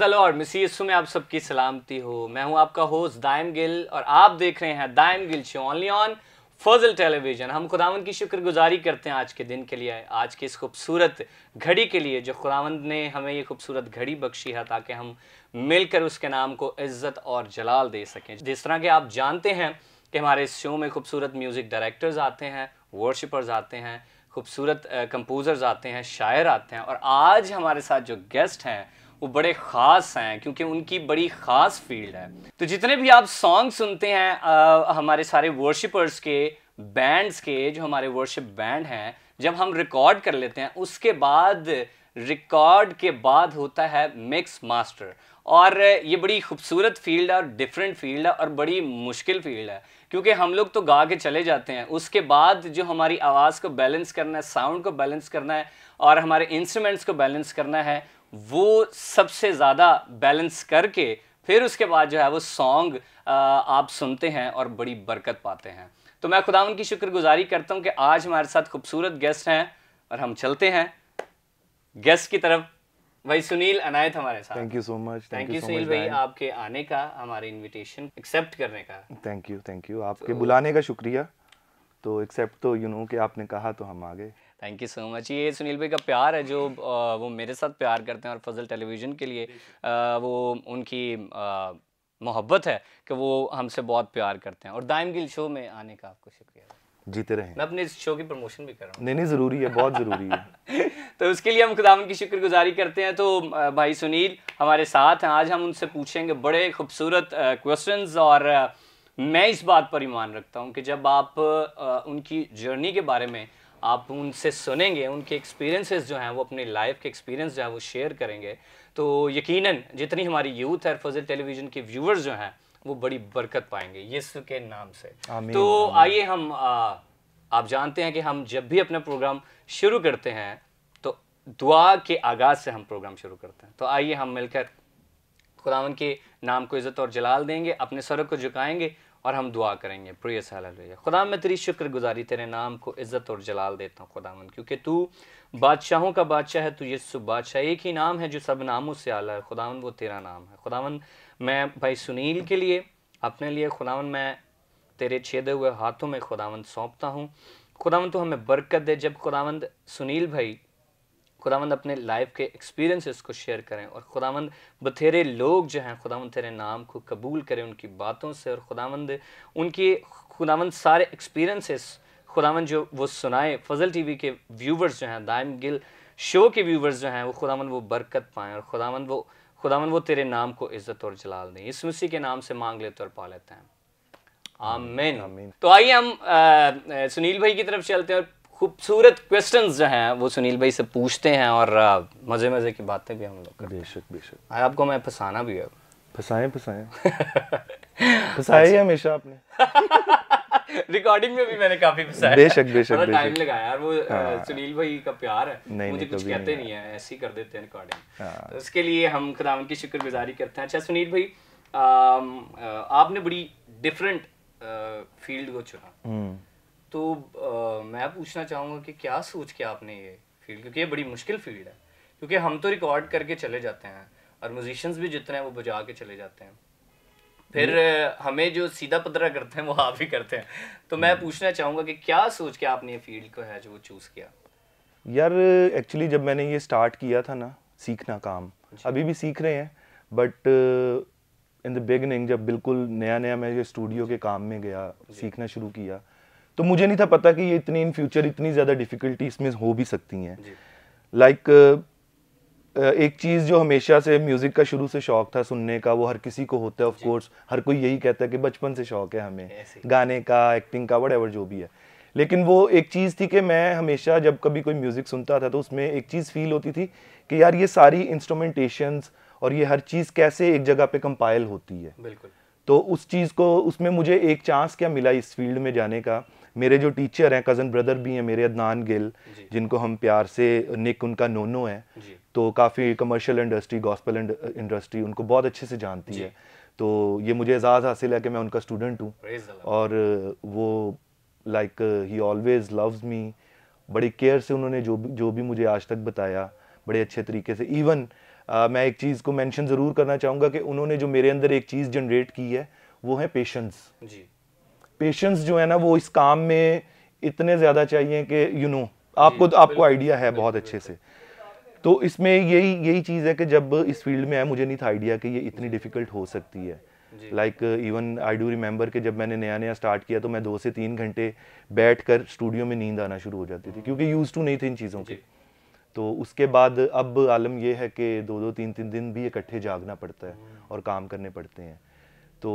Praise और Lord में आप सबकी सलामती हो मैं हूं आपका होस्ट दायम गिल और आप देख रहे हैं Daim Gill show only on Fazal television हम खुदावंद की शुक्रगुजारी करते हैं आज के दिन के लिए आज की इस खूबसूरत घड़ी के लिए जो खुदावंद ने हमें ये खूबसूरत घड़ी बख्शी है ताकि हम मिलकर उसके नाम को इज्जत और जलाल दे सकें जिस तरह के आप जानते हैं कि हमारे इस शो में खूबसूरत म्यूज़िक डायरेक्टर्स आते हैं वर्शिपर्स आते हैं खूबसूरत कंपोज़र्स आते हैं शायर आते हैं और आज हमारे साथ जो गेस्ट हैं वो बड़े ख़ास हैं क्योंकि उनकी बड़ी ख़ास फील्ड है तो जितने भी आप सॉन्ग सुनते हैं आ, हमारे सारे वर्शिपर्स के बैंड्स के जो हमारे वर्शिप बैंड हैं जब हम रिकॉर्ड कर लेते हैं उसके बाद रिकॉर्ड के बाद होता है मिक्स मास्टर और ये बड़ी खूबसूरत फील्ड है और डिफरेंट फील्ड है और बड़ी मुश्किल फील्ड है क्योंकि हम लोग तो गा के चले जाते हैं उसके बाद जो हमारी आवाज़ को बैलेंस करना है साउंड को बैलेंस करना है और हमारे इंस्ट्रूमेंट्स को बैलेंस करना है वो सबसे ज़्यादा बैलेंस करके फिर उसके बाद जो है वो सॉन्ग आप सुनते हैं और बड़ी बरकत पाते हैं तो मैं खुदा उनकी शुक्रगुजारी करता हूँ कि आज हमारे साथ खूबसूरत गेस्ट हैं और हम चलते हैं गेस्ट की तरफ भाई सुनील अनायत हमारे साथ thank you so much thank you Sunil भाई आपके आने का हमारे इनविटेशन एक्सेप्ट करने का थैंक यू थैंक यू आपके so, बुलाने का शुक्रिया तो एक्सेप्ट तो यू नो कि आपने कहा तो हम आ गए थैंक यू सो मच ये सुनील भाई का प्यार है जो वो मेरे साथ प्यार करते हैं और फजल टेलीविज़न के लिए वो उनकी मोहब्बत है कि वो हमसे बहुत प्यार करते हैं और दायम गिल शो में आने का आपको शुक्रिया जीते रहे मैं अपने इस शो की प्रमोशन भी कर रहा हूँ नहीं नहीं ज़रूरी है बहुत ज़रूरी है तो उसके लिए हम खुदावन की शुक्रगुजारी करते हैं तो भाई सुनील हमारे साथ हैं आज हम उनसे पूछेंगे बड़े खूबसूरत क्वेश्चन और मैं इस बात पर ईमान रखता हूँ कि जब आप उनकी जर्नी के बारे में आप उनसे सुनेंगे उनके एक्सपीरियंसेस जो हैं वो अपने लाइफ के एक्सपीरियंस जो है वो शेयर करेंगे तो यकीनन जितनी हमारी यूथ है फजल टेलीविज़न के व्यूवर्स जो हैं वो बड़ी बरकत पाएंगे यीशु के नाम से आमीन, तो आइए हम आ, आप जानते हैं कि हम जब भी अपना प्रोग्राम शुरू करते हैं तो दुआ के आगाज़ से हम प्रोग्राम शुरू करते हैं तो आइए हम मिलकर खुदावन के नाम को इज़्ज़त और जलाल देंगे अपने सरों को झुकाएंगे और हम दुआ करेंगे प्रिय सलिया खुदा मैं तेरी शुक्रगुजारी तेरे नाम को इज़्ज़त और जलाल देता हूँ खुदा क्योंकि तू बादशाहों का बादशाह है तू यस्सु बादशाह एक ही नाम है जो सब नामों से आला है खुदावन वो तेरा नाम है खुदावन मैं भाई सुनील के लिए अपने लिए खुदावन मैं तेरे छेदे हुए हाथों में खुदावंद सौंपता हूँ खुदावंद तो हमें बरकत दे जब खुदावंद सुनील भाई खुदावंद अपने लाइफ के एक्सपीरियंसेस को शेयर करें और खुदावंद बथेरे लोग जो हैं खुदावंद तेरे नाम को कबूल करें उनकी बातों से और खुदावंद उनके खुदावंद सारे एक्सपीरियंसेस खुदावंद जो वो सुनाए फजल टीवी के व्यूवर्स जो हैं दायम गिल शो के व्यूवर्स जो हैं वो खुदावंद वो बरकत पाएँ और खुदावंद वो खुदावंद वो तेरे नाम को इज़्ज़त और जलाल दें इस मुसी के नाम से मांग लेते और पा लेते हैं आमीन तो आइए हम आ, सुनील भाई की तरफ चलते हैं और खूबसूरत क्वेश्चन जो हैं वो सुनील भाई से पूछते हैं और मज़े मज़े की बातें भी हम लोग बेशक बेशक आपको मैं फंसाना भी है फंसाए फंसाए फंसाए ही हमेशा आपने रिकॉर्डिंग में भी मैंने काफी फंसाया बेशक बेशक टाइम लगाया यार वो हाँ। सुनील भाई का प्यार है नहीं, मुझे नहीं, कुछ कहते नहीं है ऐसे ही कर देते हैं रिकॉर्डिंग हाँ। तो उसके लिए हम खुदावन की शुक्रगुजारी करते हैं अच्छा सुनील भाई आ, आपने बड़ी डिफरेंट फील्ड को चुना हम्म। तो आ, मैं पूछना चाहूँगा कि क्या सोच के आपने ये फील्ड क्योंकि ये बड़ी मुश्किल फील्ड है क्योंकि हम तो रिकॉर्ड करके चले जाते हैं और म्यूजिशंस भी जितने हैं वो बजा के चले जाते हैं फिर हम्म। हमें जो सीधा पदरा करते हैं वो आप ही करते हैं तो मैं हम्म। पूछना चाहूँगा कि क्या सोच के आपने ये फील्ड को है जो चूज़ किया यार एक्चुअली जब मैंने ये स्टार्ट किया था ना सीखना काम अभी भी सीख रहे हैं बट इन द बिगनिंग जब बिल्कुल नया नया मैं ये स्टूडियो के काम में गया सीखना शुरू किया तो मुझे नहीं था पता कि ये इतनी इन फ्यूचर इतनी ज़्यादा डिफिकल्टी इसमें हो भी सकती हैं लाइक एक चीज़ जो हमेशा से म्यूज़िक का शुरू से शौक था सुनने का वो हर किसी को होता है ऑफ कोर्स हर कोई यही कहता है कि बचपन से शौक है हमें गाने का एक्टिंग का वट जो भी है लेकिन वो एक चीज़ थी कि मैं हमेशा जब कभी कोई म्यूज़िक सुनता था तो उसमें एक चीज़ फील होती थी कि यार ये सारी इंस्ट्रूमेंटेशंस और ये हर चीज़ कैसे एक जगह पे कंपाइल होती है बिल्कुल तो उस चीज़ को उसमें मुझे एक चांस क्या मिला इस फील्ड में जाने का मेरे जो टीचर हैं कज़न ब्रदर भी हैं मेरे अदनान गिल जिनको हम प्यार से निक उनका नोनो है तो काफ़ी कमर्शियल इंडस्ट्री गॉस्पल इंडस्ट्री उनको बहुत अच्छे से जानती है तो ये मुझे एजाज़ हासिल है कि मैं उनका स्टूडेंट हूँ और वो like he always loves me बड़ी केयर से उन्होंने जो जो भी मुझे आज तक बताया बड़े अच्छे तरीके से इवन uh, मैं एक चीज़ को मेंशन ज़रूर करना चाहूँगा कि उन्होंने जो मेरे अंदर एक चीज़ जनरेट की है वो है पेशेंस जी पेशेंस जो है ना वो इस काम में इतने ज़्यादा चाहिए कि यू नो आपको आपको आइडिया है बहुत अच्छे से तो इसमें यही यही चीज़ है कि जब इस फील्ड में आया मुझे नहीं था आइडिया कि ये इतनी डिफ़िकल्ट हो सकती है like even I do remember कि जब मैंने नया नया स्टार्ट किया तो मैं दो से तीन घंटे बैठ कर स्टूडियो में नींद आना शुरू हो जाती थी हम्म। क्योंकि यूज़ टू नहीं थे इन चीज़ों के तो उसके बाद अब आलम यह है कि दो दो तीन तीन दिन भी इकट्ठे जागना पड़ता है हम्म। और काम करने पड़ते हैं तो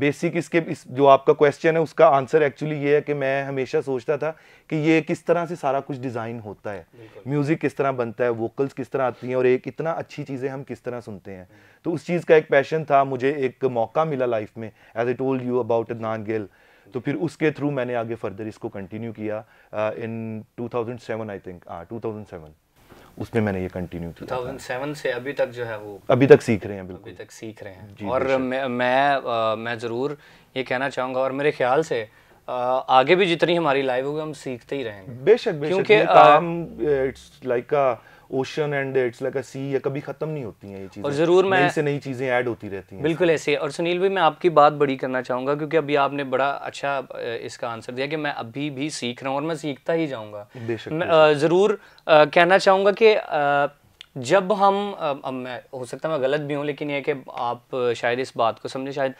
बेसिक इसके इस जो आपका क्वेश्चन है उसका आंसर एक्चुअली ये है कि मैं हमेशा सोचता था कि ये किस तरह से सारा कुछ डिज़ाइन होता है म्यूज़िक किस तरह बनता है वोकल्स किस तरह आती हैं और एक इतना अच्छी चीज़ें हम किस तरह सुनते हैं तो उस चीज़ का एक पैशन था मुझे एक मौका मिला लाइफ में as I told you about Nan Gill तो फिर उसके थ्रू मैंने आगे फर्दर इसको कंटिन्यू किया in two thousand seven I think हाँ टू थाउजेंड सेवन उसमें मैंने ये कंटिन्यू किया था सेवन से अभी तक जो है वो अभी तक सीख रहे हैं बिल्कुल अभी तक सीख रहे हैं और मैं मैं, आ, मैं ज़रूर ये कहना चाहूँगा और मेरे ख्याल से आ, आगे भी जितनी हमारी लाइव होगी हम सीखते ही रहेंगे बेशक बेशक क्योंकि it's like ocean and it's like a sea ये कभी खत्म नहीं होती है ये चीज़ें और ज़रूर मैं से नई चीज़ें ऐड होती रहती हैं बिल्कुल ऐसे और सुनील भाई मैं आपकी बात बड़ी करना चाहूंगा क्योंकि अभी आपने बड़ा अच्छा इसका आंसर दिया कि मैं अभी भी सीख रहा हूं और मैं सीखता ही जाऊंगा ज़रूर कहना चाहूंगा कि जब हम अब मैं हो सकता है मैं गलत भी हूँ लेकिन यह कि आप शायद इस बात को समझें शायद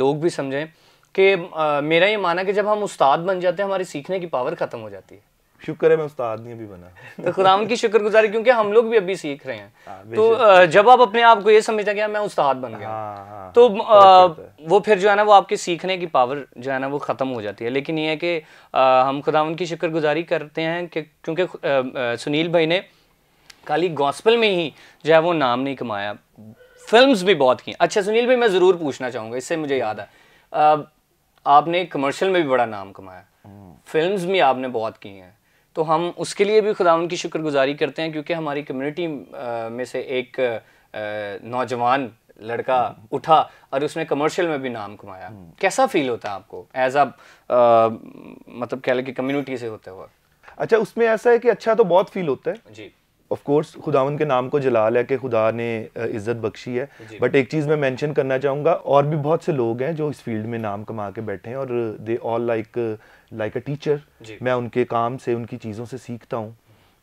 लोग भी समझें कि मेरा ये माना कि जब हम उस्ताद बन जाते हैं हमारी सीखने की पावर ख़त्म हो जाती है शुक्र है मैं उस्ताद नहीं अभी बना तो खुदा की शुक्र गुजारी क्योंकि हम लोग भी अभी सीख रहे हैं हाँ, तो जब आप अपने आप को ये समझते हैं कि मैं उस्ताद बन गया आ, आ, हाँ, हाँ, तो वो फिर जो है ना वो आपके सीखने की पावर जो है ना वो ख़त्म हो जाती है लेकिन ये है कि हम खुदा की शुक्र गुजारी करते हैं कि क्योंकि सुनील भाई ने खाली गॉस्पल में ही जो है वो नाम नहीं कमाया फिल्म्स भी बहुत की अच्छा सुनील भाई मैं ज़रूर पूछना चाहूँगा इससे मुझे याद है आपने कमर्शियल में भी बड़ा नाम कमाया हम्म। फिल्म्स भी आपने बहुत की हैं तो हम उसके लिए भी खुदा उनकी शुक्रगुजारी करते हैं क्योंकि हमारी कम्युनिटी में से एक नौजवान लड़का उठा और उसने कमर्शियल में भी नाम कमाया हम्म। कैसा फील होता है आपको एज आप मतलब कह लें कि कम्युनिटी से होते हुए अच्छा उसमें ऐसा है कि अच्छा तो बहुत फील होता है जी ऑफ कोर्स खुदावन के नाम को जलाल है कि खुदा ने इज़्ज़त बख्शी है बट एक चीज़ मैं मेंशन करना चाहूँगा और भी बहुत से लोग हैं जो इस फील्ड में नाम कमा के बैठे हैं और they all like like a teacher मैं उनके काम से उनकी चीज़ों से सीखता हूँ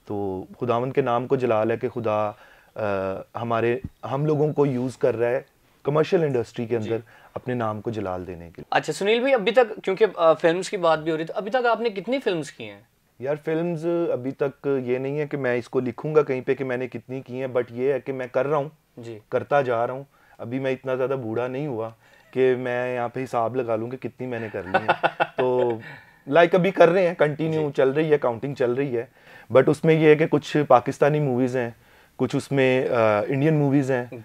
तो खुदावन के नाम को जलाल है कि खुदा आ, हमारे हम लोगों को यूज़ कर रहा है कमर्शियल इंडस्ट्री के अंदर अपने नाम को जलाल देने के लिए अच्छा सुनील भाई अभी तक क्योंकि फिल्म की बात भी हो रही थी तो अभी तक आपने कितनी फिल्म की हैं यार फिल्म्स अभी तक ये नहीं है कि मैं इसको लिखूंगा कहीं पे कि मैंने कितनी की हैं बट ये है कि मैं कर रहा हूँ करता जा रहा हूँ अभी मैं इतना ज़्यादा बूढ़ा नहीं हुआ कि मैं यहाँ पे हिसाब लगा लूँ कि कितनी मैंने कर ली है तो लाइक like अभी कर रहे हैं कंटिन्यू चल रही है काउंटिंग चल रही है बट उसमें ये है कि कुछ पाकिस्तानी मूवीज़ हैं कुछ उसमें इंडियन मूवीज़ हैं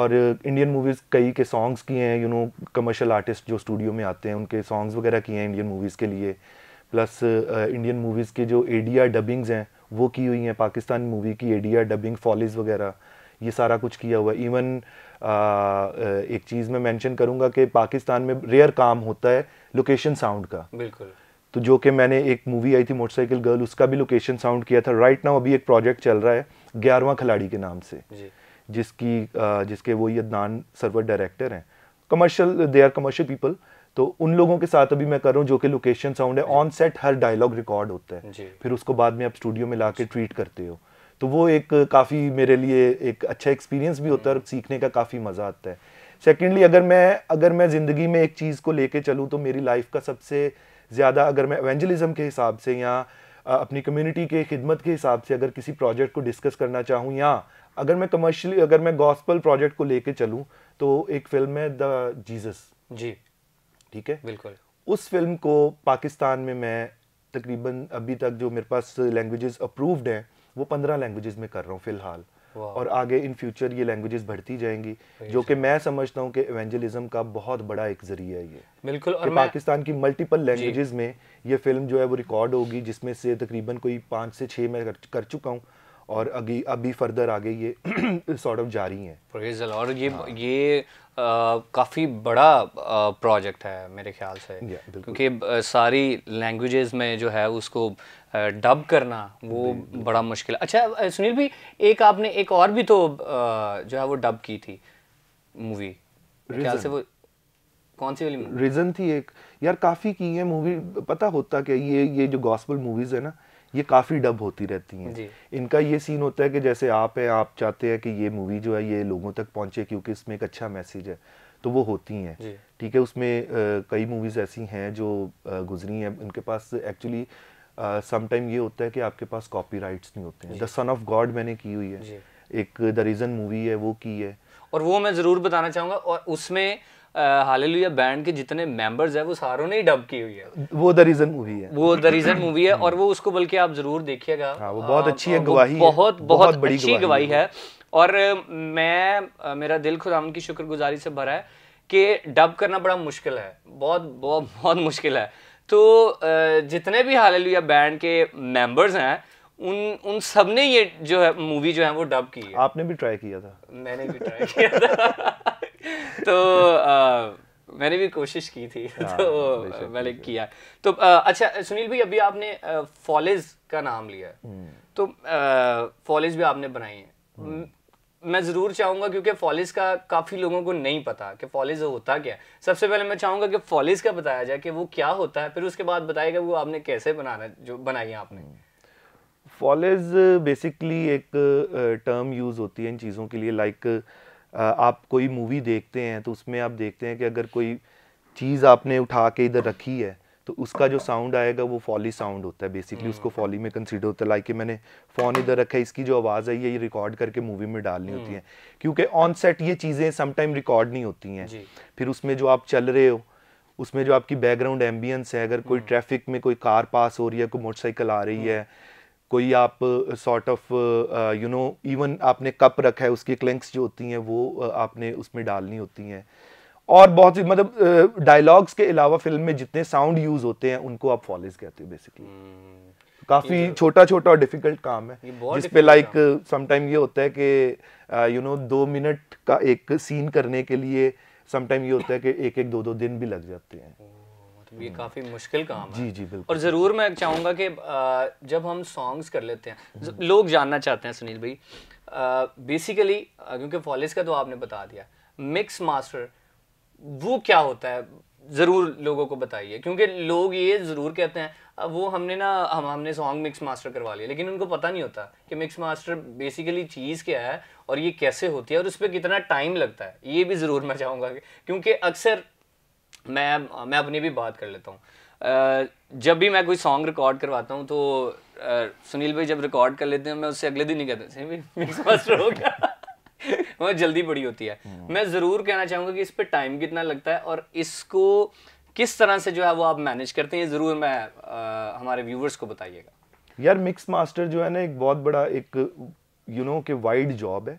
और इंडियन मूवीज़ कई के सॉन्ग्स किए हैं यू नो कमर्शियल आर्टिस्ट जो स्टूडियो में आते हैं उनके सॉन्ग्स वगैरह किए हैं इंडियन मूवीज़ के लिए प्लस इंडियन मूवीज़ के जो एडीआर डबिंग्स हैं वो की हुई हैं पाकिस्तान मूवी की एडीआर डबिंग फॉलिज़ वगैरह ये सारा कुछ किया हुआ है इवन एक चीज़ मैं मेंशन करूँगा कि पाकिस्तान में रेयर काम होता है लोकेशन साउंड का बिल्कुल तो जो कि मैंने एक मूवी आई थी मोटरसाइकिल गर्ल उसका भी लोकेशन साउंड किया था राइट नाउ अभी एक प्रोजेक्ट चल रहा है ग्यारहवा खिलाड़ी के नाम से जिसकी जिसके वो यदनान सरवर डायरेक्टर हैं commercial they are commercial people तो उन लोगों के साथ अभी मैं कर रहा हूँ जो कि लोकेशन साउंड है ऑन सेट हर डायलॉग रिकॉर्ड होता है फिर उसको बाद में आप स्टूडियो में ला ट्रीट करते हो तो वो एक काफ़ी मेरे लिए एक अच्छा एक्सपीरियंस भी होता है और हम्म। सीखने का काफ़ी मज़ा आता है सेकेंडली अगर मैं अगर मैं ज़िंदगी में एक चीज़ को लेके चलूँ तो मेरी लाइफ का सबसे ज़्यादा अगर मैं एवेंजलिज्म के हिसाब से या अपनी कम्युनिटी के खिदमत के हिसाब से अगर किसी प्रोजेक्ट को डिस्कस करना चाहूँ या अगर मैं कमर्शियली अगर मैं गॉस्पल प्रोजेक्ट को लेके चलूँ तो एक फिल्म है द जीसस जी ठीक है बिल्कुल उस फिल्म को पाकिस्तान में मैं तकरीबन अभी तक जो मेरे पास लैंग्वेजेस अप्रूव्ड हैं वो पंद्रह लैंग्वेजेस में कर रहा हूँ फ़िलहाल और आगे इन फ्यूचर ये लैंग्वेजेस बढ़ती जाएंगी जो कि मैं समझता हूँ कि एवेंजलिज्म का बहुत बड़ा एक जरिया है ये बिल्कुल और पाकिस्तान की मल्टीपल लैंग्वेजेस में ये फिल्म जो है वो रिकॉर्ड होगी जिसमें से तकरीबन कोई पाँच से छः मैं कर, कर चुका हूँ और अभी अभी फर्दर आगे ये सॉर्ट ऑफ जारी है और ये हाँ। ये काफ़ी बड़ा प्रोजेक्ट है मेरे ख्याल से क्योंकि सारी लैंग्वेजेस में जो है उसको डब करना वो बड़ा मुश्किल अच्छा सुनील भी एक आपने एक और भी तो जो है वो डब की थी मूवी ख्याल से वो कौन सी वाली रीजन थी एक यार काफ़ी की है मूवी पता होता क्या ये ये जो गॉस्पल मूवीज़ है ना ये काफ़ी डब होती रहती हैं इनका ये सीन होता है कि जैसे आप हैं आप चाहते हैं कि ये मूवी जो है ये लोगों तक पहुंचे क्योंकि इसमें एक अच्छा मैसेज है तो वो होती हैं ठीक है उसमें कई मूवीज़ ऐसी हैं जो गुजरी हैं इनके पास एक्चुअली समटाइम ये होता है कि आपके पास कॉपी नहीं होते हैं द सन ऑफ गॉड मैंने की हुई है एक द रीज़न मूवी है वो की है और वो मैं ज़रूर बताना चाहूंगा और उसमें हालेलुया बैंड के जितने मेंबर्स है वो सारों ने ही डब की हुई है वो द रीजन मूवी है वो द रीजन मूवी है और वो उसको बल्कि आप जरूर देखिएगा हाँ, वो बहुत हाँ, अच्छी है गवाही बहुत बहुत अच्छी गवाही है और मैं मेरा दिल खुदा की शुक्रगुजारी से भरा है कि डब करना बड़ा मुश्किल है बहुत बहुत बहुत मुश्किल है तो जितने भी हालेलुया बैंड के मेंबर्स हैं उन उन सब ने ये जो है मूवी जो है वो डब की है आपने भी ट्राई किया था मैंने भी ट्राई किया था तो आ, मैंने भी कोशिश की थी आ, हाँ, तो मैंने किया तो आ, अच्छा सुनील भाई अभी आपने फॉलेज का नाम लिया है हम्म। तो फॉलेज भी आपने बनाई है हम्म। मैं ज़रूर चाहूंगा क्योंकि फॉलिस का काफ़ी लोगों को नहीं पता कि फॉलिस होता क्या सबसे पहले मैं चाहूंगा कि फॉलिस का बताया जाए कि वो क्या होता है फिर उसके बाद बताएगा वो आपने कैसे बनाना जो बनाई है आपने फॉलिस बेसिकली एक टर्म यूज़ होती है इन चीज़ों के लिए लाइक like, आप कोई मूवी देखते हैं तो उसमें आप देखते हैं कि अगर कोई चीज़ आपने उठा के इधर रखी है तो उसका जो साउंड आएगा वो फॉली साउंड होता है बेसिकली उसको फॉली हम्म। में कंसीडर होता है लाइक मैंने फ़ोन इधर रखा है इसकी जो आवाज़ है ये रिकॉर्ड करके मूवी में डालनी होती हम्म। है क्योंकि ऑन सेट ये चीज़ें समटाइम रिकॉर्ड नहीं होती हैं फिर उसमें जो आप चल रहे हो उसमें जो आपकी बैकग्राउंड एम्बियंस है अगर कोई ट्रैफिक हम्म। में कोई कार पास हो रही है कोई मोटरसाइकिल आ रही है कोई आप sort of you know even आपने कप रखा है उसकी क्लिंक्स जो होती हैं वो uh, आपने उसमें डालनी होती हैं और बहुत सी मतलब डायलॉग्स uh, के अलावा फिल्म में जितने साउंड यूज होते हैं उनको आप फॉलेज कहते हो बेसिकली hmm. हम्म। काफ़ी छोटा छोटा और डिफिकल्ट काम है जिस पे लाइक समटाइम ये होता है कि यू नो दो मिनट का एक सीन करने के लिए समटाइम ये होता है कि एक एक दो दो दिन भी लग जाते हैं हम्म। ये काफ़ी मुश्किल काम है जी जी बिल्कुल और ज़रूर मैं चाहूँगा कि जब हम सॉन्ग्स कर लेते हैं लोग जानना चाहते हैं सुनील भाई बेसिकली क्योंकि फॉलिस का तो आपने बता दिया मिक्स मास्टर वो क्या होता है ज़रूर लोगों को बताइए क्योंकि लोग ये ज़रूर कहते हैं वो हमने ना हम हमने सॉन्ग मिक्स मास्टर करवा लिया लेकिन उनको पता नहीं होता कि मिक्स मास्टर बेसिकली चीज़ क्या है और ये कैसे होती है और उस पर कितना टाइम लगता है ये भी ज़रूर मैं चाहूँगा क्योंकि अक्सर मैं मैं अपनी भी बात कर लेता हूँ जब भी मैं कोई सॉन्ग रिकॉर्ड करवाता हूँ तो सुनील भाई जब रिकॉर्ड कर लेते हैं मैं उससे अगले दिन ही कहते हैं मिक्स मास्टर हो गया वो जल्दी बड़ी होती है हम्म। मैं ज़रूर कहना चाहूँगा कि इस पर टाइम कितना लगता है और इसको किस तरह से जो है वो आप मैनेज करते हैं ज़रूर मैं आ, हमारे व्यूवर्स को बताइएगा यार मिक्स मास्टर जो है ना एक बहुत बड़ा एक यू you नो know, के वाइड जॉब है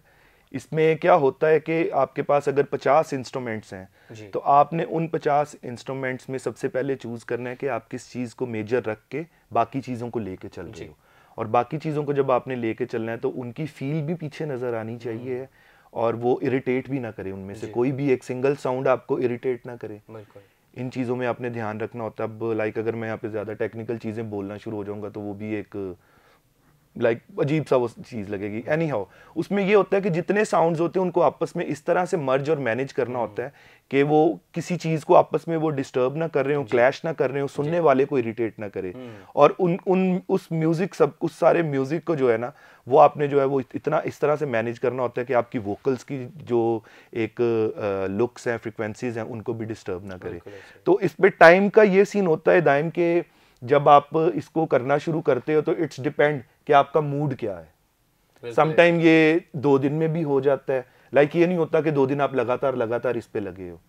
इसमें क्या होता है कि आपके पास अगर 50 इंस्ट्रूमेंट्स हैं तो आपने उन 50 इंस्ट्रूमेंट्स में सबसे पहले चूज़ करना है कि आप किस चीज़ को मेजर रख के बाकी चीज़ों को लेके चल रहे हो और बाकी चीज़ों को जब आपने लेके चलना है तो उनकी फील भी पीछे नज़र आनी हम्म। चाहिए और वो इरिटेट भी ना करे उनमें से कोई भी एक सिंगल साउंड आपको इरिटेट ना करे इन चीज़ों में आपने ध्यान रखना होता है अब लाइक अगर मैं यहाँ पे ज़्यादा टेक्निकल चीज़ें बोलना शुरू हो जाऊंगा तो वो भी एक लाइक like, अजीब सा वो चीज़ लगेगी एनी हाउ उसमें ये होता है कि जितने साउंड्स होते हैं उनको आपस में इस तरह से मर्ज और मैनेज करना होता है कि वो किसी चीज़ को आपस में वो डिस्टर्ब ना कर रहे हो क्लैश ना कर रहे हो सुनने वाले को इरिटेट ना करे हम्म। और उन उन उस म्यूज़िक सब उस सारे म्यूज़िक को जो है ना वो आपने जो है वो इतना इस तरह से मैनेज करना होता है कि आपकी वोकल्स की जो एक लुक्स हैं फ्रिक्वेंसीज हैं उनको भी डिस्टर्ब ना करे तो इस पर टाइम का ये सीन होता है दाइम के जब आप इसको करना शुरू करते हो तो इट्स डिपेंड कि आपका मूड क्या है समटाइम ये दो दिन में भी हो जाता है लाइक like ये नहीं होता कि दो दिन आप लगातार लगातार इस पर लगे हो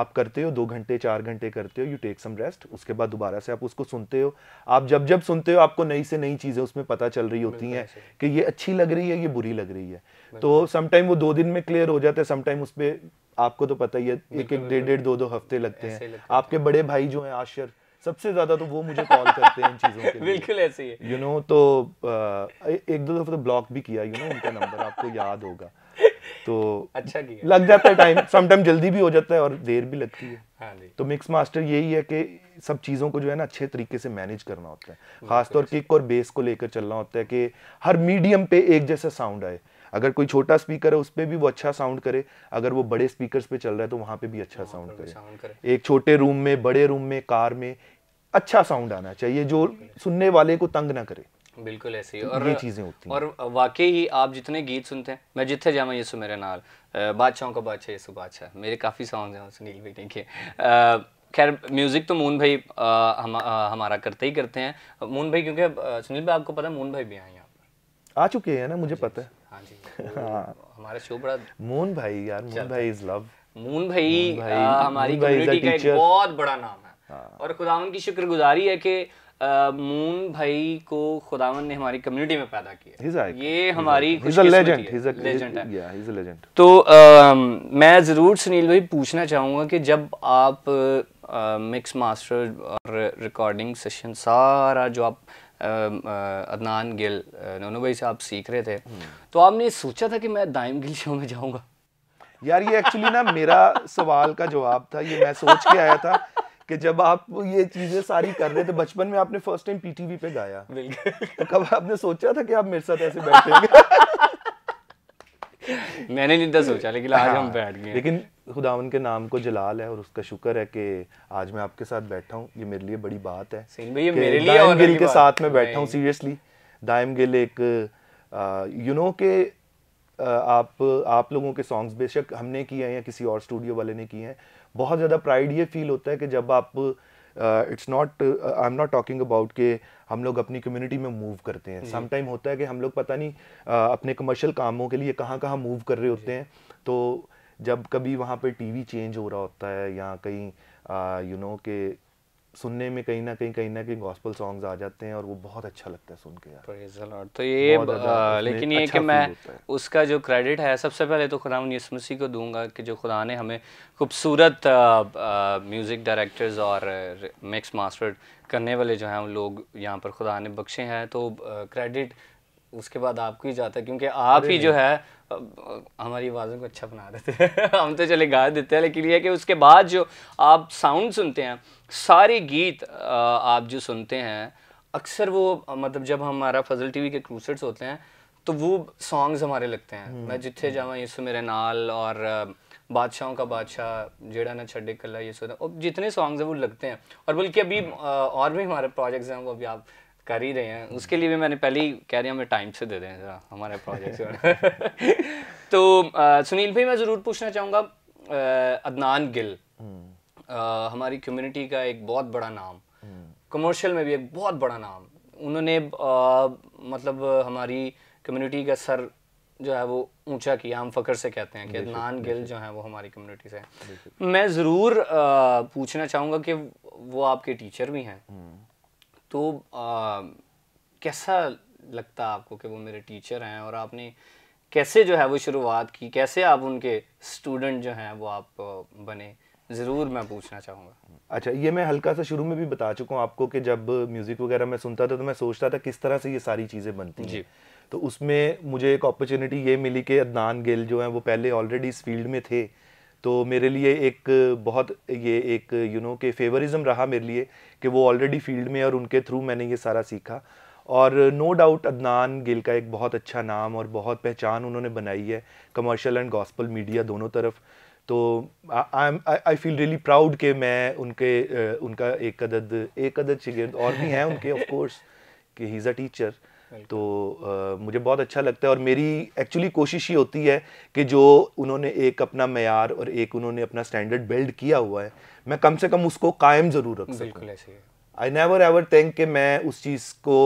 आप करते हो दो घंटे चार घंटे करते हो यू टेक सम रेस्ट उसके बाद दोबारा से आप उसको सुनते हो आप जब जब सुनते हो आपको नई से नई चीज़ें उसमें पता चल रही होती हैं कि ये अच्छी लग रही है ये बुरी लग रही है तो समटाइम वो दो दिन में क्लियर हो जाता है समटाइम उस पर आपको तो पता ही है एक एक डेढ़ डेढ़ दो दो हफ्ते लगते हैं आपके बड़े भाई जो हैं आशर सबसे ज्यादा तो वो मुझे कॉल करते हैं इन चीजों के बिल्कुल ऐसे ही यू नो तो एक दो दफा तो ब्लॉक भी किया यू you नो know, उनका नंबर आपको याद होगा तो अच्छा किया लग जाता है टाइम सम टाइम जल्दी भी हो जाता है और देर भी लगती है हाँ तो मिक्स मास्टर यही है कि सब चीज़ों को जो है ना अच्छे तरीके से मैनेज करना होता है खासतौर किक और बेस को लेकर चलना होता है कि हर मीडियम पे एक जैसा साउंड आए अगर कोई छोटा स्पीकर है उस पर भी वो अच्छा साउंड करे अगर वो बड़े स्पीकर पे चल रहा है तो वहाँ पे भी अच्छा साउंड करे।, एक छोटे रूम में बड़े रूम में कार में अच्छा साउंड आना चाहिए जो सुनने वाले को तंग ना करे बिल्कुल ऐसे ही तो और ये चीज़ें होती हैं और वाकई ही आप जितने गीत सुनते हैं मैं जितने जामा यीशु मेरे नाल बादशाहों का बादशाह यीशु बादशाह मेरे काफ़ी सॉन्ग हैं सुनील तो भाई के खैर म्यूज़िक तो मोहन भाई आ, हम आ, हमारा करते ही करते हैं मोहन भाई क्योंकि सुनील भाई आपको पता है मोहन भाई भी आए यहाँ पर आ चुके हैं ना मुझे हाँ पता है हाँ जी हाँ। हमारा शो बड़ा भाई यार भाई इज लव भाई, भाई आ, हमारी कम्युनिटी का एक बहुत बड़ा नाम है हाँ। और खुदावन की शुक्रगुजारी है कि मून भाई को खुदावन ने हमारी कम्युनिटी में पैदा किया ये हमारी लेजेंड तो मैं ज़रूर सुनील भाई पूछना चाहूंगा कि जब आप मिक्स मास्टर और रिकॉर्डिंग सेशन सारा जो आप अदनान गिल नोनू भाई से आप सीख रहे थे हम्म। तो आपने सोचा था कि मैं दाइम गिल शो में जाऊँगा यार ये एक्चुअली ना मेरा सवाल का जवाब था ये मैं सोच के आया था कि जब आप ये चीजें सारी कर रहे थे बचपन में आपने फर्स्ट टाइम पीटीवी पे गाया तो कब आपने सोचा था कि आप मेरे साथ ऐसे बैठेंगे मैंने नहीं था सोचा लेकिन आज हम बैठ गए लेकिन खुदावन के नाम को जलाल है और उसका शुक्र है कि आज मैं आपके साथ बैठा हूँ ये मेरे लिए बड़ी बात है मेरे लिए गिल के साथ मैं बैठा हूँ सीरियसली दायम गिल एक यू नो के आप आप लोगों के सॉन्ग्स बेशक हमने किए हैं या किसी और स्टूडियो वाले ने किए हैं बहुत ज़्यादा प्राइड ये फील होता है कि जब आप it's not I am not talking about के हम लोग अपनी कम्युनिटी में मूव करते हैं समटाइम होता है कि हम लोग पता नहीं uh, अपने कमर्शियल कामों के लिए कहाँ कहाँ मूव कर रहे होते हैं तो जब कभी वहाँ पे टीवी चेंज हो रहा होता है या कहीं यू नो के सुनने में कहीं ना कहीं कहीं ना कहीं गॉस्पल सॉन्ग्स आ जाते हैं और वो बहुत अच्छा लगता है सुन के यार तो ये आ, लेकिन ये अच्छा कि मैं उसका जो क्रेडिट है सबसे पहले तो खुदा मसीह को दूंगा कि जो खुदा ने हमें खूबसूरत म्यूज़िक डायरेक्टर्स और मिक्स मास्टर करने वाले जो हैं लोग यहाँ पर खुदा ने बख्शे हैं तो क्रेडिट उसके बाद आपको ही जाता है क्योंकि आप ही जो है हमारी आवाज़ों को अच्छा बना देते हैं हम तो चले गा देते हैं लेकिन यह कि उसके बाद जो आप साउंड सुनते हैं सारे गीत आप जो सुनते हैं अक्सर वो मतलब जब हमारा फजल टीवी के क्रूसर्स होते हैं तो वो सॉन्ग्स हमारे लगते हैं हम्म, मैं जिथे हम्म। जावा यीशु मेरे नाल और बादशाहों का बादशाह जेड़ा ना छड़े कला ये सो जितने सॉन्ग्स हैं वो लगते हैं और बल्कि अभी और भी हमारे प्रोजेक्ट्स हैं वो अभी आप कर ही रहे हैं उसके लिए भी मैंने पहले ही कह रही हमें टाइम से दे दें हमारे प्रोजेक्ट तो आ, सुनील भाई मैं ज़रूर पूछना चाहूँगा अदनान गिल आ, हम्म। हमारी कम्युनिटी का एक बहुत बड़ा नाम कमर्शियल हम्म। में भी एक बहुत बड़ा नाम उन्होंने मतलब हमारी कम्युनिटी का सर जो है वो ऊंचा किया हम फकर से कहते हैं कि अदनान गिल जो है वो हमारी कम्युनिटी से है मैं ज़रूर पूछना चाहूँगा कि वो आपके टीचर भी हैं हम्म। तो आ, कैसा लगता आपको कि वो मेरे टीचर हैं और आपने कैसे जो है वो शुरुआत की कैसे आप उनके स्टूडेंट जो हैं वो आप बने ज़रूर मैं पूछना चाहूँगा अच्छा ये मैं हल्का सा शुरू में भी बता चुका हूँ आपको कि जब म्यूज़िक वगैरह मैं सुनता था तो मैं सोचता था किस तरह से ये सारी चीज़ें बनती हैं तो उसमें मुझे एक अपॉर्चुनिटी ये मिली कि अदनान गिल जो है वो पहले ऑलरेडी इस फील्ड में थे तो मेरे लिए एक बहुत ये एक यू नो के फेवरिज्म रहा मेरे लिए कि वो ऑलरेडी फील्ड में और उनके थ्रू मैंने ये सारा सीखा और नो डाउट अदनान गिल का एक बहुत अच्छा नाम और बहुत पहचान उन्होंने बनाई है कमर्शियल एंड गॉस्पल मीडिया दोनों तरफ तो I am I feel really proud के मैं उनके उनका एक अदद एक अदद शिगिर्द और भी हैं उनके ऑफ कोर्स कि ही इज़ अ टीचर तो आ, मुझे बहुत अच्छा लगता है और मेरी एक्चुअली कोशिश ही होती है कि जो उन्होंने एक अपना मैार और एक उन्होंने अपना स्टैंडर्ड बिल्ड किया हुआ है मैं कम से कम उसको कायम ज़रूर रख सकूँ आई नेवर एवर थिंक कि मैं उस चीज़ को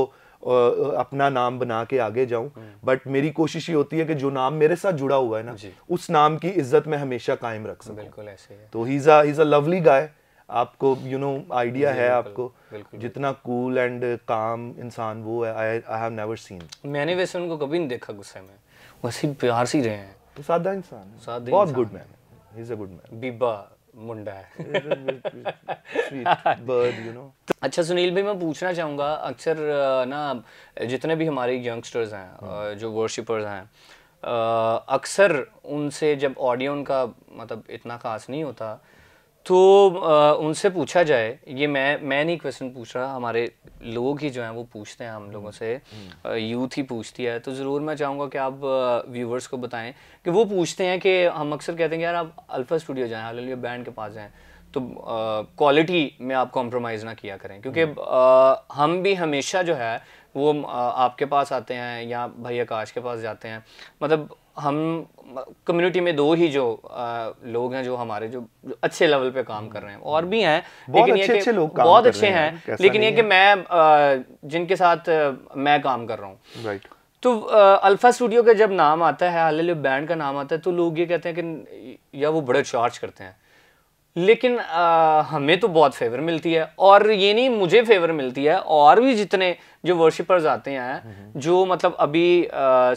अपना नाम बना के आगे जाऊं बट हम्म। मेरी कोशिश ये होती है कि जो नाम मेरे साथ जुड़ा हुआ है ना उस नाम की इज्जत मैं हमेशा कायम रख सकूँ बिल्कुल ऐसे तो ही इज अ लवली गाय आपको यू नो आइडिया है आपको बिल्कुल, जितना कूल एंड काम इंसान वो है I I have never seen मैंने वैसे उनको कभी नहीं देखा गुस्से में वैसे प्यार से रहे हैं तो सादा इंसान है बहुत good man he is a good man बीबा मुंडा है स्वीट बर्ड यू नो अच्छा सुनील भाई मैं पूछना चाहूंगा अक्सर ना जितने भी हमारे यंगस्टर्स हैं हम्म। जो वर्शिपर्स हैं अक्सर उनसे जब ऑडियो उनका मतलब इतना खास नहीं होता तो उनसे पूछा जाए ये मैं मैं नहीं क्वेश्चन पूछ रहा हमारे लोग ही जो हैं वो पूछते हैं हम लोगों से यूथ हम्म। ही पूछती है तो ज़रूर मैं चाहूँगा कि आप व्यूवर्स को बताएं कि वो पूछते हैं कि हम अक्सर कहते हैं कि यार आप अल्फ़ा स्टूडियो जाएँ हाल बैंड के पास जाएँ तो क्वालिटी में आप कॉम्प्रोमाइज़ ना किया करें क्योंकि हम्म। हम भी हमेशा जो है वो आपके पास आते हैं या भाई आकाश के पास जाते हैं मतलब हम कम्युनिटी में दो ही जो आ, लोग हैं जो हमारे जो, जो अच्छे लेवल पे काम कर रहे हैं और भी हैं लेकिन अच्छे, ये अच्छे लोग काम बहुत अच्छे हैं, लेकिन ये कि मैं जिनके साथ मैं काम कर रहा हूँ तो आ, अल्फा स्टूडियो का जब नाम आता है हाल बैंड का नाम आता है तो लोग ये कहते हैं कि या वो बड़े चार्ज करते हैं लेकिन आ, हमें तो बहुत फेवर मिलती है और ये नहीं मुझे फेवर मिलती है और भी जितने जो वर्शिपर्स आते हैं जो मतलब अभी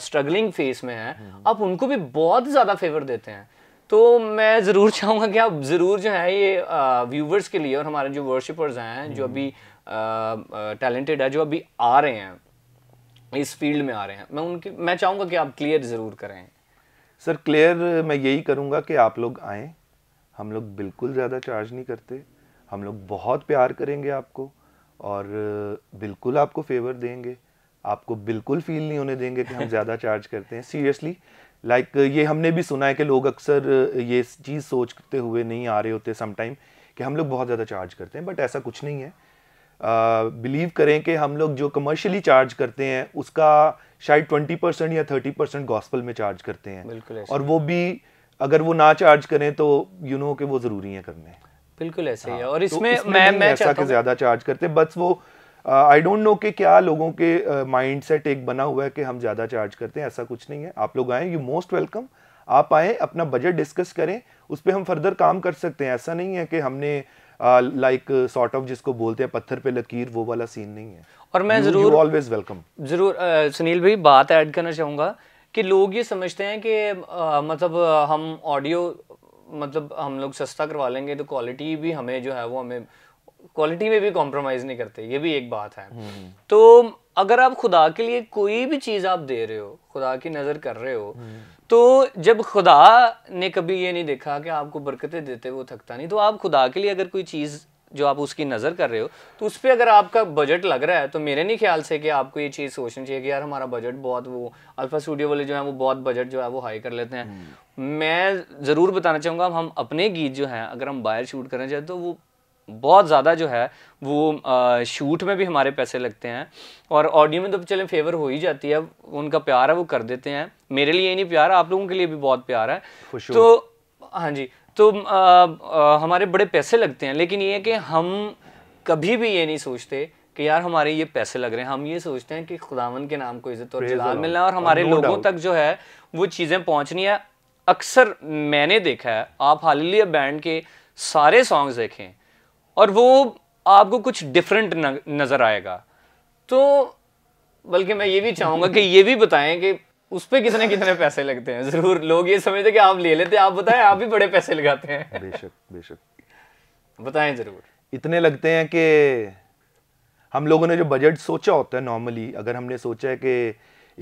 स्ट्रगलिंग फेस में है आप उनको भी बहुत ज़्यादा फेवर देते हैं तो मैं ज़रूर चाहूंगा कि आप ज़रूर जो है ये व्यूवर्स के लिए और हमारे जो वर्शिपर्स हैं जो अभी टैलेंटेड है जो अभी आ रहे हैं इस फील्ड में आ रहे हैं मैं उनके मैं चाहूंगा कि आप क्लियर ज़रूर करें सर क्लियर मैं यही करूँगा कि आप लोग आए हम लोग बिल्कुल ज़्यादा चार्ज नहीं करते हम लोग बहुत प्यार करेंगे आपको और बिल्कुल आपको फेवर देंगे आपको बिल्कुल फील नहीं होने देंगे कि हम ज़्यादा चार्ज करते हैं सीरियसली लाइक like, ये हमने भी सुना है कि लोग अक्सर ये चीज़ सोचते हुए नहीं आ रहे होते समटाइम कि हम लोग बहुत ज़्यादा चार्ज करते हैं बट ऐसा कुछ नहीं है बिलीव uh, करें कि हम लोग जो कमर्शियली चार्ज करते हैं उसका शायद ट्वेंटी परसेंट या थर्टी परसेंट गॉस्पल में चार्ज करते हैं और वो भी अगर वो ना चार्ज करें तो यू you नो know कि वो ज़रूरी है करने बिल्कुल ऐसे ही है हाँ, और तो इसमें मैं मैं ऐसा कि ज्यादा चार्ज करते बस वो आई डोंट नो कि क्या लोगों के माइंड uh, सेट एक बना हुआ है कि हम ज़्यादा चार्ज करते हैं ऐसा कुछ नहीं है आप लोग आए यू मोस्ट वेलकम आप आए अपना बजट डिस्कस करें उस पर हम फर्दर काम कर सकते हैं ऐसा नहीं है कि हमने लाइक सॉर्ट ऑफ जिसको बोलते हैं पत्थर पे लकीर वो वाला सीन नहीं है और मैं you, जरूर ऑलवेज वेलकम जरूर uh, सुनील भाई बात ऐड करना चाहूँगा कि लोग ये समझते हैं कि uh, मतलब हम ऑडियो मतलब हम लोग सस्ता करवा लेंगे तो क्वालिटी भी हमें जो है वो हमें क्वालिटी में भी कॉम्प्रोमाइज़ नहीं करते ये भी एक बात है हम्म, हम्म। तो अगर आप खुदा के लिए कोई भी चीज़ आप दे रहे हो खुदा की नज़र कर रहे हो हम्म। तो जब खुदा ने कभी ये नहीं देखा कि आपको बरकतें देते वो थकता नहीं तो आप खुदा के लिए अगर कोई चीज़ जो आप उसकी नज़र कर रहे हो तो उस पर अगर आपका बजट लग रहा है तो मेरे नहीं ख्याल से कि आपको ये चीज़ सोचनी चाहिए कि यार हमारा बजट बहुत वो अल्फा स्टूडियो वाले जो है वो बहुत बजट जो है वो हाई कर लेते हैं हम्म। मैं ज़रूर बताना चाहूँगा हम अपने गीत जो हैं अगर हम बाहर शूट करना चाहें तो वो बहुत ज़्यादा जो है वो आ, शूट में भी हमारे पैसे लगते हैं और ऑडियो में तो चले फेवर हो ही जाती है उनका प्यार है वो कर देते हैं मेरे लिए नहीं प्यार आप लोगों के लिए भी बहुत प्यार है तो हाँ जी तो आ, आ, हमारे बड़े पैसे लगते हैं लेकिन ये है कि हम कभी भी ये नहीं सोचते कि यार हमारे ये पैसे लग रहे हैं हम ये सोचते हैं कि खुदावन के नाम को इज्जत और जलाल मिलना और हमारे no लोगों doubt. तक जो है वो चीज़ें पहुंचनी है अक्सर मैंने देखा है आप हालिया बैंड के सारे सॉन्ग्स देखें और वो आपको कुछ डिफरेंट नज़र आएगा तो बल्कि मैं ये भी चाहूँगा कि ये भी बताएं कि उस पर कितने कितने पैसे लगते हैं जरूर लोग ये समझते कि आप ले लेते आप बताएं आप भी बड़े पैसे लगाते हैं बेशक बेशक बताएं जरूर इतने लगते हैं कि हम लोगों ने जो बजट सोचा होता है नॉर्मली अगर हमने सोचा है कि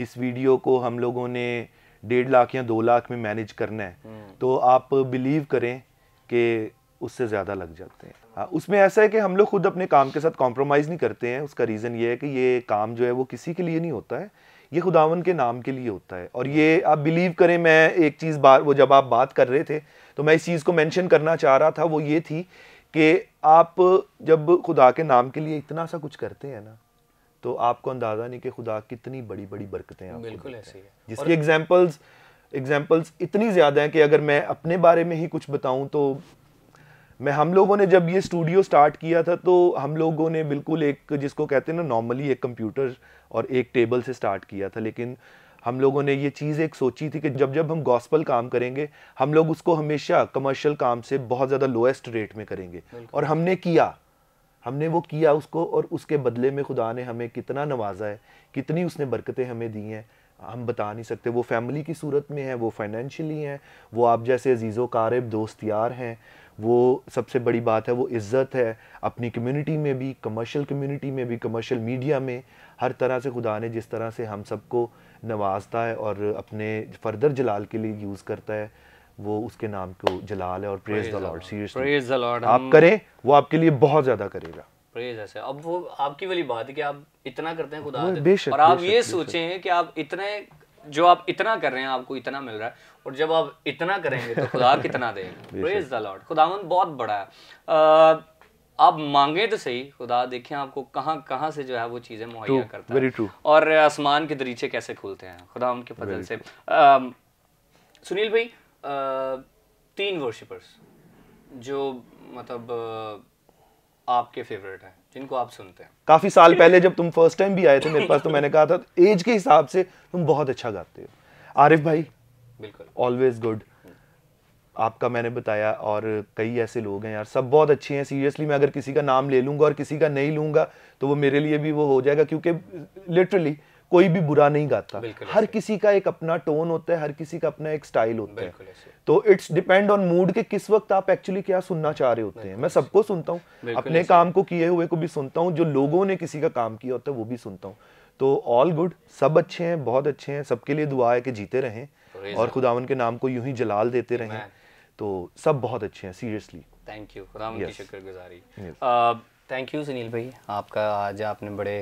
इस वीडियो को हम लोगों ने डेढ़ लाख या दो लाख में मैनेज करना है हम्म। तो आप बिलीव करें कि उससे ज़्यादा लग जाते हैं हाँ उसमें ऐसा है कि हम लोग खुद अपने काम के साथ कॉम्प्रोमाइज़ नहीं करते हैं उसका रीज़न ये है कि ये काम जो है वो किसी के लिए नहीं होता है ये खुदावन के नाम के लिए होता है और ये आप बिलीव करें मैं एक चीज़ बार वो जब आप बात कर रहे थे तो मैं इस चीज़ को मेंशन करना चाह रहा था वो ये थी कि आप जब खुदा के नाम के लिए इतना सा कुछ करते हैं ना तो आपको अंदाज़ा नहीं कि खुदा कितनी बड़ी बड़ी बरकतें हैं बिल्कुल ऐसी है जिसकी एग्जाम्पल्स एग्जाम्पल्स इतनी ज़्यादा हैं कि अगर मैं अपने बारे में ही कुछ बताऊँ तो మే హం లోగోనే జబ్ యే స్టూడియో స్టార్ట్ కియా థా తో హం లోగోనే బిల్కుల్ ఏక్ జిస్కో కహతే న నార్మలీ ఏ కంప్యూటర్ ఔర్ ఏక్ టేబుల్ సే స్టార్ట్ కియా థా లేకిన్ హం లోగోనే యే చీజ్ ఏక్ సోచి థీ కి జబ్ జబ్ హం గొస్పెల్ కామ్ karenge హం లోగ్ ఉస్కో హమేషా కమర్షియల్ కామ్ సే బహుత్ జదా లోయెస్ట్ రేట్ మే karenge ఔర్ హమ్నే కియా హమ్నే वो కియా ఉస్కో ఔర్ ఉస్కే బదలే మే ఖుదానే హమే కిత్నా నవాజా హై కిత్నీ ఉస్నే బర్కతే హమే దిన హం బతా ਨਹੀਂ సక్తే वो ఫ్యామిలీ కి సూరత్ మే హై वो ఫైనాన్షియల్లీ హై वो ఆప్ జైసే అజీజో కరీబ్ దోస్తియార్ హై वो सबसे बड़ी बात है वो इज़्ज़त है अपनी कम्युनिटी में भी कमर्शियल कम्युनिटी में भी कमर्शियल मीडिया में हर तरह से खुदा ने जिस तरह से हम सबको नवाजता है और अपने फर्दर जलाल के लिए यूज़ करता है वो उसके नाम को जलाल है और प्रेज द लॉर्ड सीरियसली आप करें वो आपके लिए बहुत ज़्यादा करेगा ऐसे अब वो आपकी वाली बात है कि आप इतना करते हैं खुदा और आप ये सोचें कि आप इतने जो आप इतना कर रहे हैं आपको इतना मिल रहा है और जब आप इतना करेंगे तो खुदा कितना देगा प्रेज द लॉर्ड खुदावन बहुत बड़ा है आप मांगे तो सही खुदा देखें आपको कहाँ कहाँ से जो है वो चीज़ें मुहैया करता है और आसमान के दरीचे कैसे खुलते हैं खुदा उनके फजल से सुनील भाई तीन वर्शिपर्स जो मतलब आपके फेवरेट हैं जिनको आप सुनते हैं काफ़ी साल पहले जब तुम फर्स्ट टाइम भी आए थे मेरे पास तो मैंने कहा था एज के हिसाब से तुम बहुत अच्छा गाते हो आरिफ भाई बिल्कुल ऑलवेज गुड आपका मैंने बताया और कई ऐसे लोग हैं यार सब बहुत अच्छे हैं सीरियसली मैं अगर किसी का नाम ले लूंगा और किसी का नहीं लूंगा तो वो मेरे लिए भी वो हो जाएगा क्योंकि लिटरली कोई भी बुरा नहीं गाता हर किसी का एक अपना टोन होता है हर किसी का अपना एक स्टाइल होता है तो इट्स डिपेंड ऑन मूड के किस वक्त आप एक्चुअली क्या सुनना चाह रहे होते हैं मैं सबको सुनता हूँ अपने काम को किए हुए को भी सुनता हूँ जो लोगों ने किसी का काम किया होता है वो भी सुनता हूँ तो ऑल गुड सब अच्छे हैं बहुत अच्छे हैं सबके लिए दुआ है कि जीते रहें और खुदावन के नाम को यूं ही जलाल देते रहें तो सब बहुत अच्छे हैं सीरियसली थैंक यू खुदावन की शुक्रगुजारी थैंक यू uh, सुनील भाई आपका आज आपने बड़े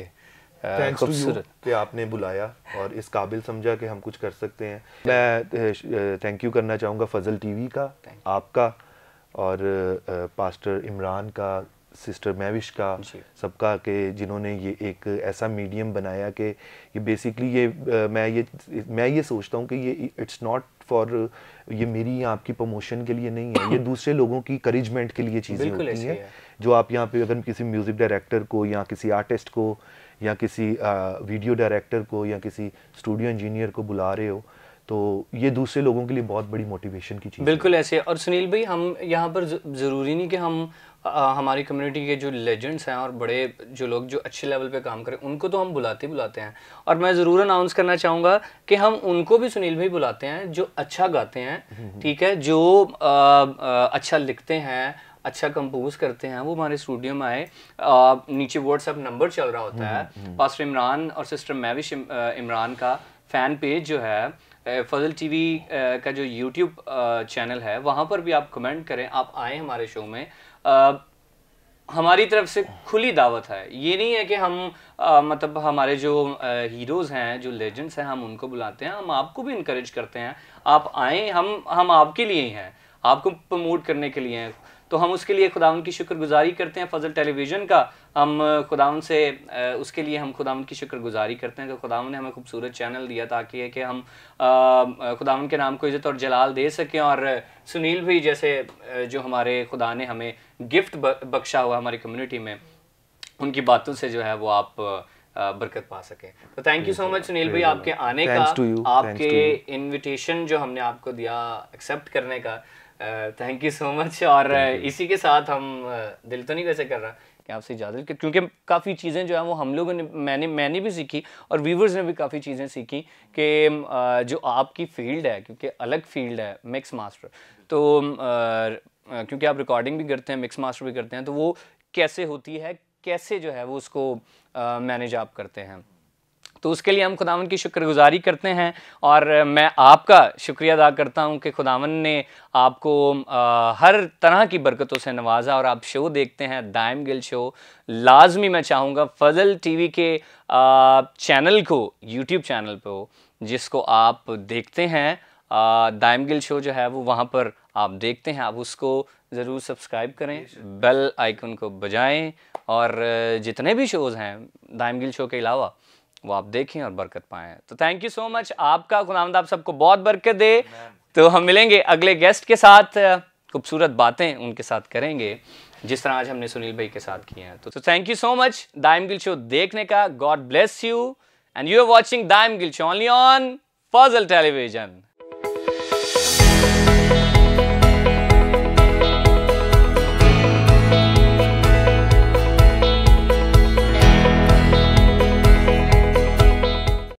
Uh, खूबसूरत कि आपने बुलाया और इस काबिल समझा कि हम कुछ कर सकते हैं मैं थैंक यू करना चाहूँगा फजल टीवी का आपका और पास्टर इमरान का सिस्टर मैविश का सबका के जिन्होंने ये एक ऐसा मीडियम बनाया कि ये बेसिकली ये मैं ये मैं ये सोचता हूँ कि ये इट्स नॉट फॉर ये मेरी या आपकी प्रमोशन के लिए नहीं है ये दूसरे लोगों की करेजमेंट के लिए चीज़ें होती हैं है। जो आप यहाँ पे अगर किसी म्यूज़िक डायरेक्टर को या किसी आर्टिस्ट को या किसी वीडियो डायरेक्टर को या किसी स्टूडियो इंजीनियर को बुला रहे हो तो ये दूसरे लोगों के लिए बहुत बड़ी मोटिवेशन की चीज़ बिल्कुल ऐसे और सुनील भाई हम यहाँ पर ज़रूरी नहीं कि हम आ, हमारी कम्युनिटी के जो लेजेंड्स हैं और बड़े जो लोग जो अच्छे लेवल पे काम करें उनको तो हम बुलाते बुलाते हैं और मैं ज़रूर अनाउंस करना चाहूँगा कि हम उनको भी सुनील भाई बुलाते हैं जो अच्छा गाते हैं हम्म, हम्म। ठीक है जो आ, आ, अच्छा लिखते हैं अच्छा कंपोज करते हैं वो हमारे स्टूडियो में आए नीचे व्हाट्सएप नंबर चल रहा होता है पास्टर हम्म, इमरान हम्म। और सिस्टर मैविश इमरान का फ़ैन पेज जो है फजल टीवी का जो यूट्यूब चैनल है वहाँ पर भी आप कमेंट करें आप आए हमारे शो में हमारी तरफ से खुली दावत है ये नहीं है कि हम आ, मतलब हमारे जो हीरोज़ हैं जो लेजेंड्स हैं हम उनको बुलाते हैं हम आपको भी इनक्रेज करते हैं आप आए हम हम आपके लिए ही हैं आपको प्रमोट करने के लिए हैं तो हम उसके लिए खुदावन की शुक्रगुजारी करते हैं फजल टेलीविज़न का हम खुदावन से उसके लिए हम खुदावन की शुक्रगुजारी करते हैं कि तो खुदावन ने हमें खूबसूरत चैनल दिया ताकि कि हम खुदावन के नाम को इज़्ज़त और जलाल दे सकें और सुनील भी जैसे जो हमारे खुदा ने हमें गिफ्ट बख्शा हुआ हमारी कम्यूनिटी में उनकी बातों से जो है वो आप बरकत पा सके तो thank you so much Sunil भाई आपके आने का आपके इनविटेशन जो हमने आपको दिया एक्सेप्ट करने का थैंक यू सो मच और इसी के साथ हम दिल तो नहीं वैसे कर रहा कि आपसे इजाज़त क्योंकि काफ़ी चीज़ें जो है वो हम लोगों ने मैंने मैंने भी सीखी और व्यूवर्स ने भी काफ़ी चीज़ें सीखी कि जो आपकी फील्ड है क्योंकि अलग फील्ड है मिक्स मास्टर तो क्योंकि आप रिकॉर्डिंग भी करते हैं मिक्स मास्टर भी करते हैं तो वो कैसे होती है कैसे जो है वो उसको मैनेज आप करते हैं तो उसके लिए हम खुदावन की शुक्रगुजारी करते हैं और मैं आपका शुक्रिया अदा करता हूँ कि खुदावन ने आपको आ, हर तरह की बरकतों से नवाजा और आप शो देखते हैं दायम गिल शो लाजमी मैं चाहूँगा फजल टीवी के आ, चैनल को यूट्यूब चैनल पर जिसको आप देखते हैं दायम गिल शो जो है वो वहाँ पर आप देखते हैं आप उसको ज़रूर सब्सक्राइब करें बेल आइकन को बजाएं और जितने भी शोज़ हैं दायम गिल शो के अलावा वो आप देखें और बरकत पाए तो थैंक यू सो मच आपका खुदामद आप सबको बहुत बरकत दे तो हम मिलेंगे अगले गेस्ट के साथ खूबसूरत बातें उनके साथ करेंगे जिस तरह आज हमने सुनील भाई के साथ किए हैं तो thank you so much Daim Gill show देखने का God bless you and you are watching Daim Gill show only on Fazal television